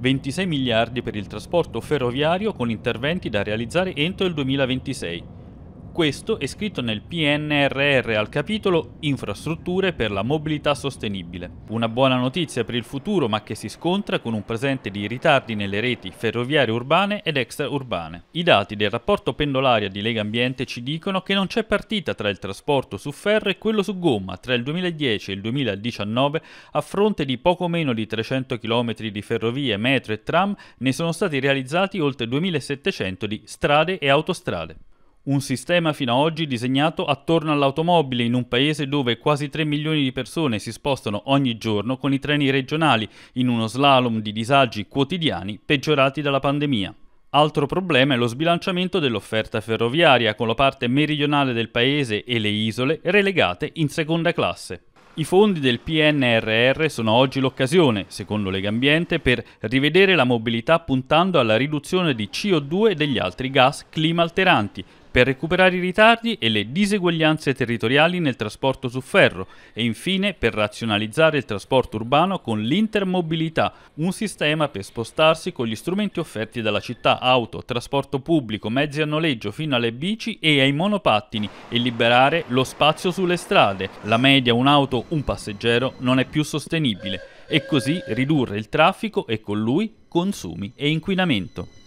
26 miliardi per il trasporto ferroviario con interventi da realizzare entro il 2026. Questo è scritto nel PNRR al capitolo Infrastrutture per la mobilità sostenibile. Una buona notizia per il futuro ma che si scontra con un presente di ritardi nelle reti ferroviarie urbane ed extraurbane. I dati del rapporto pendolaria di Lega Ambiente ci dicono che non c'è partita tra il trasporto su ferro e quello su gomma tra il 2010 e il 2019 a fronte di poco meno di 300 km di ferrovie, metro e tram ne sono stati realizzati oltre 2700 di strade e autostrade un sistema fino ad oggi disegnato attorno all'automobile in un paese dove quasi 3 milioni di persone si spostano ogni giorno con i treni regionali in uno slalom di disagi quotidiani peggiorati dalla pandemia. Altro problema è lo sbilanciamento dell'offerta ferroviaria con la parte meridionale del paese e le isole relegate in seconda classe. I fondi del PNRR sono oggi l'occasione, secondo Legambiente, per rivedere la mobilità puntando alla riduzione di CO2 e degli altri gas climalteranti, per recuperare i ritardi e le diseguaglianze territoriali nel trasporto su ferro e infine per razionalizzare il trasporto urbano con l'intermobilità, un sistema per spostarsi con gli strumenti offerti dalla città, auto, trasporto pubblico, mezzi a noleggio fino alle bici e ai monopattini e liberare lo spazio sulle strade. La media un'auto, un passeggero non è più sostenibile e così ridurre il traffico e con lui consumi e inquinamento.